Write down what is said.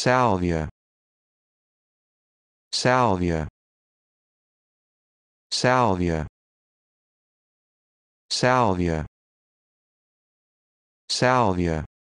salvia salvia salvia salvia salvia